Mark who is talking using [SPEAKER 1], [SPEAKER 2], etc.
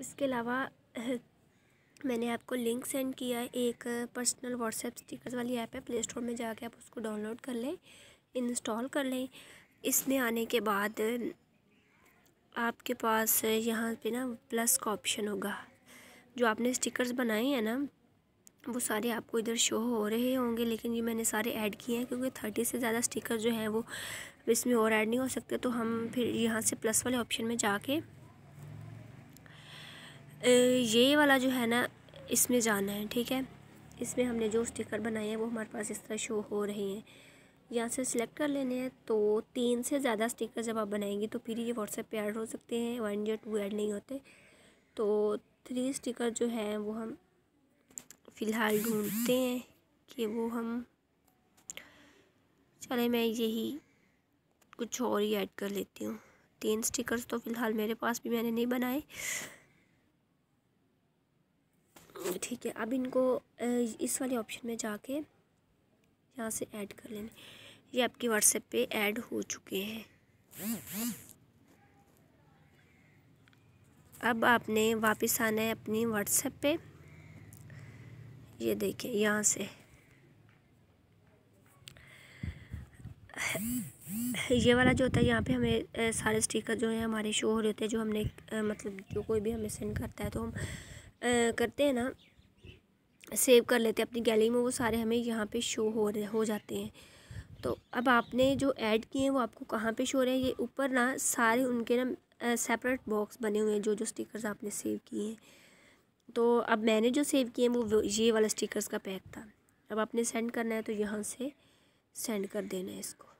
[SPEAKER 1] इसके अलावा मैंने आपको लिंक सेंड किया है एक पर्सनल व्हाट्सएप स्टिकर्स वाली ऐप है प्ले स्टोर में जाके आप उसको डाउनलोड कर लें इंस्टॉल कर लें इसमें आने के बाद आपके पास यहाँ पे ना प्लस का ऑप्शन होगा जो आपने स्टिकर्स बनाए हैं ना वो सारे आपको इधर शो हो रहे होंगे लेकिन ये मैंने सारे ऐड किए हैं क्योंकि थर्टी से ज़्यादा स्टिकर जो हैं वो इसमें और ऐड नहीं हो सकते तो हम फिर यहाँ से प्लस वाले ऑप्शन में जाके ये वाला जो है ना इसमें जाना है ठीक है इसमें हमने जो स्टिकर बनाए हैं वो हमारे पास इस तरह शो हो रहे हैं यहाँ से सिलेक्ट कर लेने हैं तो तीन से ज़्यादा स्टिकर जब आप बनाएंगे तो फिर ये व्हाट्सएप पे ऐड हो सकते हैं वन या टू ऐड नहीं होते तो थ्री स्टिकर जो हैं वो हम फ़िलहाल ढूंढते हैं कि वो हम चले मैं यही कुछ और ही ऐड कर लेती हूँ तीन स्टिकर्स तो फ़िलहाल मेरे पास भी मैंने नहीं बनाए ठीक है अब इनको इस वाले ऑप्शन में जाके यहाँ से ऐड कर लेना ये आपके व्हाट्सएप पे ऐड हो चुके हैं अब आपने वापस आना है अपनी व्हाट्सएप पे ये देखिए यहाँ से ये वाला जो होता है यहाँ पे हमें सारे स्टिकर जो हैं हमारे शो हो रहे होते हैं जो हमने मतलब जो कोई भी हमें सेंड करता है तो हम करते हैं ना सेव कर लेते हैं अपनी गैलरी में वो सारे हमें यहाँ पे शो हो रहे हो जाते हैं तो अब आपने जो ऐड किए हैं वो आपको कहाँ पे शो रहे हैं ये ऊपर ना सारे उनके ना सेपरेट बॉक्स बने हुए हैं जो जो स्टिकर्स आपने सेव किए हैं तो अब मैंने जो सेव किए हैं वो ये वाला स्टिकर्स का पैक था अब आपने सेंड करना है तो यहाँ से सेंड कर देना है इसको